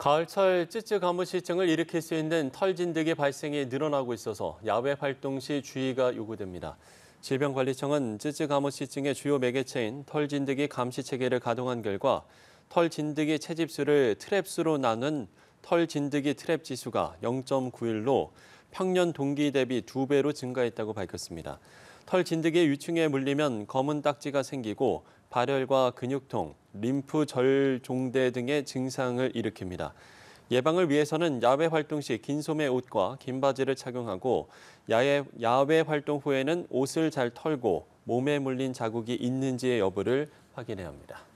가을철 찌찌 가무시증을 일으킬 수 있는 털진드기 발생이 늘어나고 있어서 야외 활동 시 주의가 요구됩니다. 질병관리청은 찌찌 가무시증의 주요 매개체인 털진드기 감시 체계를 가동한 결과 털진드기 채집수를 트랩수로 나눈 털진드기 트랩 지수가 0.91로 평년 동기 대비 2배로 증가했다고 밝혔습니다. 털진드기 유충에 물리면 검은 딱지가 생기고 발열과 근육통, 림프 절종대 등의 증상을 일으킵니다. 예방을 위해서는 야외 활동 시 긴 소매 옷과 긴 바지를 착용하고 야외, 야외 활동 후에는 옷을 잘 털고 몸에 물린 자국이 있는지의 여부를 확인해야 합니다.